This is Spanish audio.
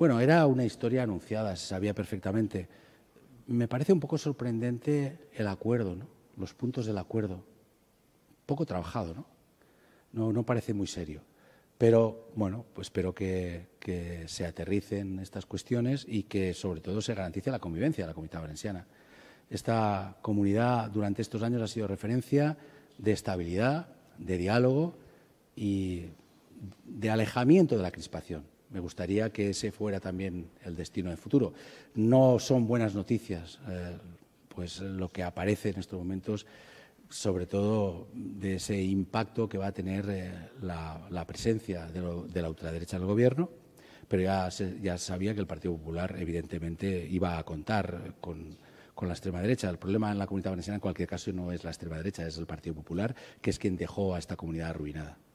Bueno, era una historia anunciada, se sabía perfectamente. Me parece un poco sorprendente el acuerdo, ¿no? los puntos del acuerdo. Poco trabajado, ¿no? No, parece muy serio. Pero bueno, pues espero que, que, se aterricen estas cuestiones y que sobre todo se garantice la convivencia de la comunidad valenciana. Esta comunidad durante estos años ha sido referencia de estabilidad, de diálogo y de alejamiento de la crispación me gustaría que ese fuera también el destino del futuro. No son buenas noticias, eh, pues lo que aparece en estos momentos, sobre todo de ese impacto que va a tener eh, la, presencia de, la ultraderecha del gobierno. Pero ya, sabía que el Partido Popular, evidentemente, iba a contar con, con la extrema derecha. El problema en la comunidad valenciana, en cualquier caso, no es la extrema derecha, es el Partido Popular, que es quien dejó a esta comunidad arruinada.